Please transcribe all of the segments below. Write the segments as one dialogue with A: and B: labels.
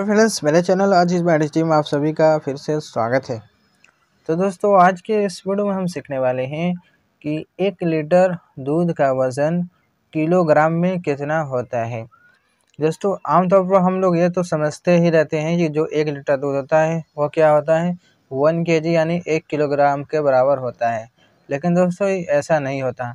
A: तो फ्रेंड्स मेरे चैनल आज इस बैड टीम आप सभी का फिर से स्वागत है तो दोस्तों आज के इस वीडियो में हम सीखने वाले हैं कि एक लीटर दूध का वज़न किलोग्राम में कितना होता है दोस्तों आमतौर पर हम लोग ये तो समझते ही रहते हैं कि जो एक लीटर दूध होता है वो क्या होता है वन के जी यानी एक किलोग्राम के बराबर होता है लेकिन दोस्तों ऐसा नहीं होता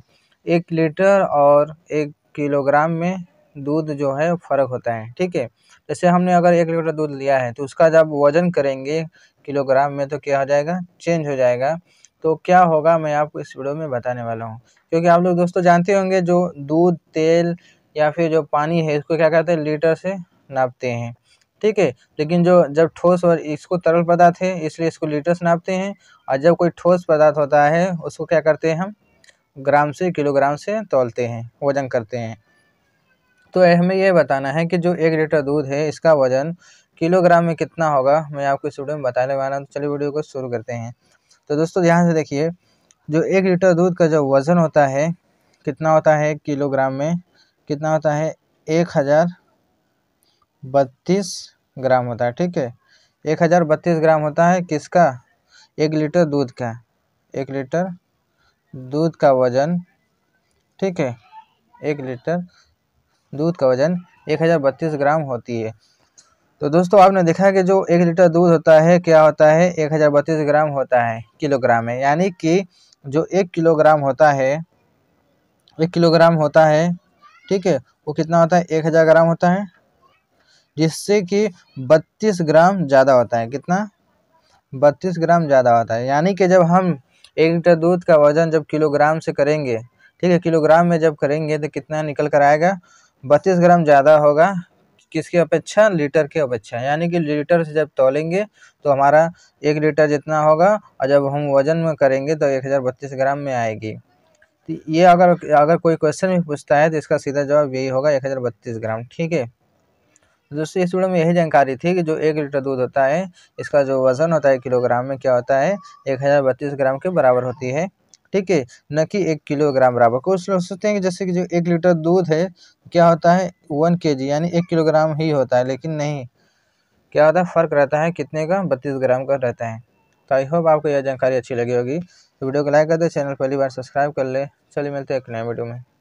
A: एक लीटर और एक किलोग्राम में दूध जो है फ़र्क होता है ठीक है जैसे हमने अगर एक लीटर दूध लिया है तो उसका जब वज़न करेंगे किलोग्राम में तो क्या हो जाएगा चेंज हो जाएगा तो क्या होगा मैं आपको इस वीडियो में बताने वाला हूँ क्योंकि आप लोग दोस्तों जानते होंगे जो दूध तेल या फिर जो पानी है इसको क्या कहते हैं लीटर से नापते हैं ठीक है लेकिन जो जब ठोस और इसको तरल पदार्थ है इसलिए इसको लीटर से नापते हैं और जब कोई ठोस पदार्थ होता है उसको क्या करते हैं हम ग्राम से किलोग्राम से तोलते हैं वजन करते हैं तो हमें यह बताना है कि जो एक लीटर दूध है इसका वज़न किलोग्राम में कितना होगा मैं आपको इस वीडियो में बताने वाला हूँ तो चलिए वीडियो को शुरू करते हैं तो दोस्तों ध्यान से देखिए जो एक लीटर दूध का जो वज़न होता है कितना होता है किलोग्राम में कितना होता है एक हज़ार बत्तीस ग्राम होता है ठीक है एक हज़ार बत्तीस ग्राम होता है किसका एक लीटर दूध का एक लीटर दूध का वज़न ठीक है एक लीटर दूध का वजन एक हज़ार बत्तीस ग्राम होती है तो दोस्तों आपने देखा कि जो एक लीटर दूध होता है क्या होता है एक हज़ार बत्तीस ग्राम होता है किलोग्राम है यानी कि जो एक किलोग्राम होता है एक किलोग्राम होता है ठीक है वो कितना होता है एक हज़ार ग्राम होता है जिससे कि बत्तीस ग्राम ज़्यादा होता है कितना बत्तीस ग्राम ज़्यादा होता है यानी कि जब हम एक लीटर दूध का वज़न जब किलोग्राम से करेंगे ठीक है किलोग्राम में जब करेंगे तो कितना निकल कर आएगा बत्तीस ग्राम ज़्यादा होगा किसके अपेक्षा लीटर के अपेक्षा यानी कि लीटर से जब तोलेंगे तो हमारा एक लीटर जितना होगा और जब हम वज़न में करेंगे तो एक हज़ार बत्तीस ग्राम में आएगी तो ये अगर अगर कोई क्वेश्चन भी पूछता है तो इसका सीधा जवाब यही होगा एक हज़ार बत्तीस ग्राम ठीक है दोस्तों इस वीडियो में यही जानकारी थी कि जो एक लीटर दूध होता है इसका जो वज़न होता है किलोग्राम में क्या होता है एक हज़ार बत्तीस ग्राम के बराबर होती है ठीक है न कि एक किलोग्राम बराबर कुछ लोग सोचते हैं कि जैसे कि जो एक लीटर दूध है क्या होता है वन के जी यानी एक किलोग्राम ही होता है लेकिन नहीं क्या होता है फ़र्क रहता है कितने का बत्तीस ग्राम का रहता है तो आई होप आपको यह जानकारी अच्छी लगी होगी तो वीडियो को लाइक कर दे चैनल पहली बार सब्सक्राइब कर ले चलिए मिलते हैं एक नए वीडियो में